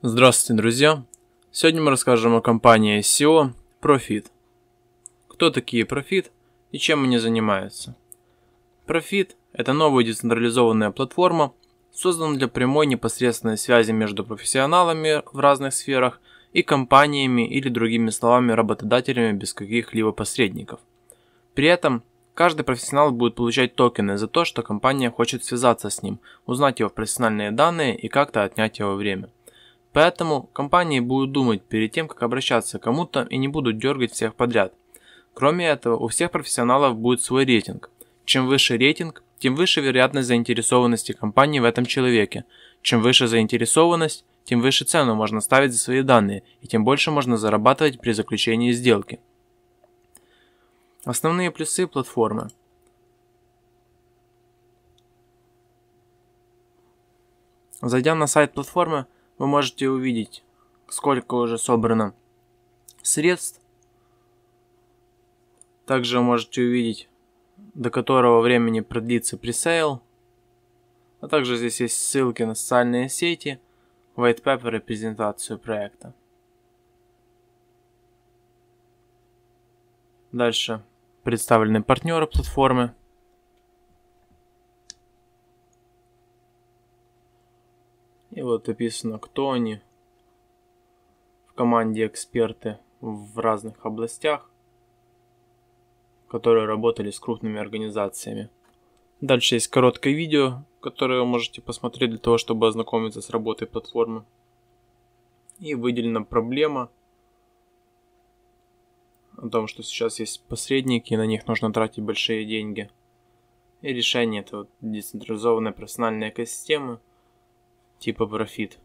Здравствуйте, друзья! Сегодня мы расскажем о компании SEO Profit. Кто такие Profit и чем они занимаются? Profit – это новая децентрализованная платформа, созданная для прямой непосредственной связи между профессионалами в разных сферах и компаниями или другими словами работодателями без каких-либо посредников. При этом каждый профессионал будет получать токены за то, что компания хочет связаться с ним, узнать его профессиональные данные и как-то отнять его время. Поэтому компании будут думать перед тем, как обращаться к кому-то и не будут дергать всех подряд. Кроме этого, у всех профессионалов будет свой рейтинг. Чем выше рейтинг, тем выше вероятность заинтересованности компании в этом человеке. Чем выше заинтересованность, тем выше цену можно ставить за свои данные, и тем больше можно зарабатывать при заключении сделки. Основные плюсы платформы. Зайдя на сайт платформы, вы можете увидеть, сколько уже собрано средств. Также можете увидеть, до которого времени продлится пресейл. А также здесь есть ссылки на социальные сети, white paper и презентацию проекта. Дальше представлены партнеры платформы – тут описано, кто они в команде эксперты в разных областях, которые работали с крупными организациями. Дальше есть короткое видео, которое вы можете посмотреть для того, чтобы ознакомиться с работой платформы. И выделена проблема о том, что сейчас есть посредники, и на них нужно тратить большие деньги. И решение это вот децентрализованная персональная экосистема – типа профит.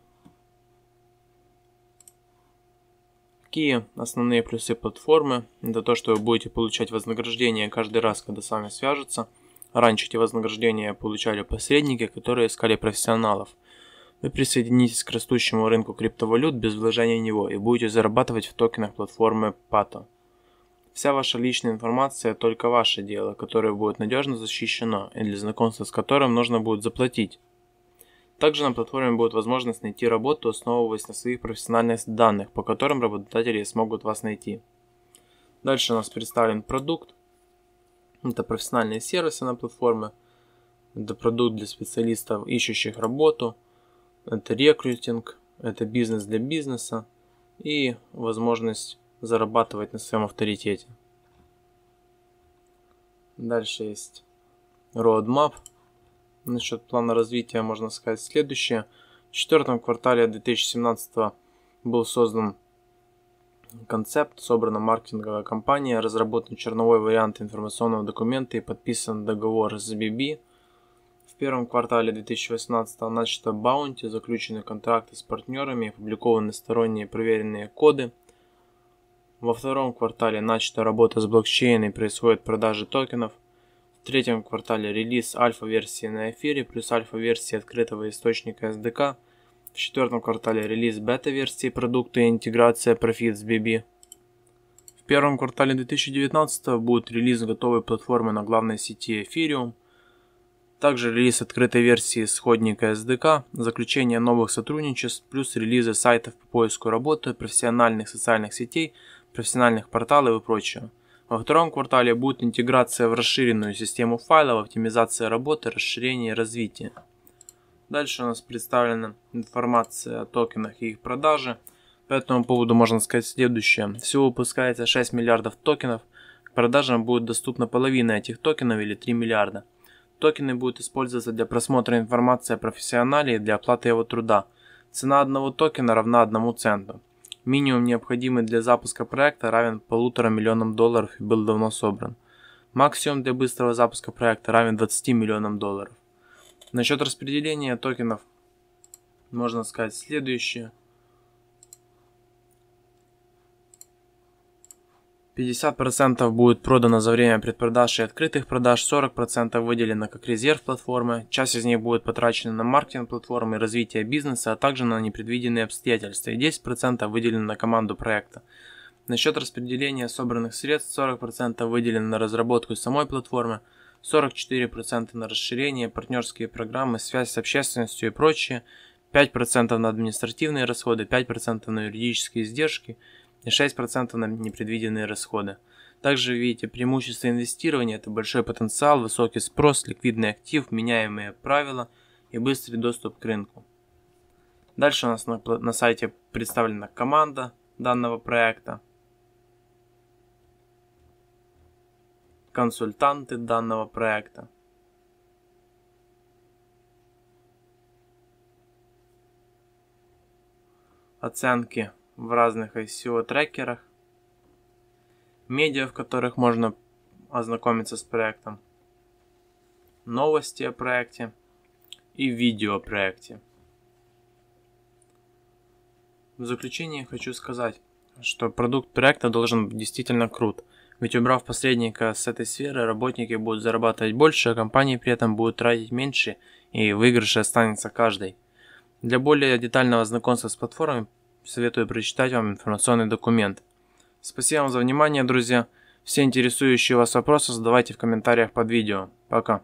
Какие основные плюсы платформы? Это то, что вы будете получать вознаграждение каждый раз, когда с вами свяжутся. Раньше эти вознаграждения получали посредники, которые искали профессионалов. Вы присоединитесь к растущему рынку криптовалют без вложения в него и будете зарабатывать в токенах платформы PATO. Вся ваша личная информация – только ваше дело, которое будет надежно защищено и для знакомства с которым нужно будет заплатить. Также на платформе будет возможность найти работу, основываясь на своих профессиональных данных, по которым работодатели смогут вас найти. Дальше у нас представлен продукт. Это профессиональные сервисы на платформе. Это продукт для специалистов, ищущих работу. Это рекрутинг, это бизнес для бизнеса и возможность зарабатывать на своем авторитете. Дальше есть roadmap – насчет плана развития можно сказать следующее. В четвертом квартале 2017 был создан концепт, собрана маркетинговая компания, разработан черновой вариант информационного документа и подписан договор с BB. В первом квартале 2018 начато баунти, заключены контракты с партнерами, опубликованы сторонние проверенные коды. Во втором квартале начата работа с блокчейном и происходит продажи токенов. В третьем квартале релиз альфа-версии на эфире плюс альфа-версии открытого источника SDK. В четвертом квартале релиз бета-версии продукта и интеграция Profit с BB. В первом квартале 2019 будет релиз готовой платформы на главной сети Ethereum. Также релиз открытой версии исходника SDK, заключение новых сотрудничеств, плюс релизы сайтов по поиску работы, профессиональных социальных сетей, профессиональных порталов и прочее – во втором квартале будет интеграция в расширенную систему файлов, оптимизация работы, расширение и развитие. Дальше у нас представлена информация о токенах и их продаже. По этому поводу можно сказать следующее. Всего выпускается 6 миллиардов токенов. К продажам будет доступна половина этих токенов или 3 миллиарда. Токены будут использоваться для просмотра информации о профессионале и для оплаты его труда. Цена одного токена равна одному центу. Минимум, необходимый для запуска проекта, равен полутора миллионам долларов и был давно собран. Максимум для быстрого запуска проекта равен 20 миллионам долларов. Насчет распределения токенов можно сказать следующее – 50% будет продано за время предпродаж и открытых продаж, 40% выделено как резерв платформы, часть из них будет потрачена на маркетинг платформы и развитие бизнеса, а также на непредвиденные обстоятельства, и 10% выделено на команду проекта. насчет распределения собранных средств 40% выделено на разработку самой платформы, 44% на расширение, партнерские программы, связь с общественностью и прочее, 5% на административные расходы, 5% на юридические издержки – и 6% на непредвиденные расходы. Также вы видите преимущество инвестирования – это большой потенциал, высокий спрос, ликвидный актив, меняемые правила и быстрый доступ к рынку. Дальше у нас на, на сайте представлена команда данного проекта, консультанты данного проекта. Оценки в разных ICO-трекерах, медиа, в которых можно ознакомиться с проектом, новости о проекте и видео о проекте. В заключение хочу сказать, что продукт проекта должен быть действительно крут, ведь убрав посредника с этой сферы, работники будут зарабатывать больше, а компании при этом будут тратить меньше, и выигрыш останется каждой. Для более детального знакомства с платформой Советую прочитать вам информационный документ. Спасибо вам за внимание, друзья. Все интересующие вас вопросы задавайте в комментариях под видео. Пока.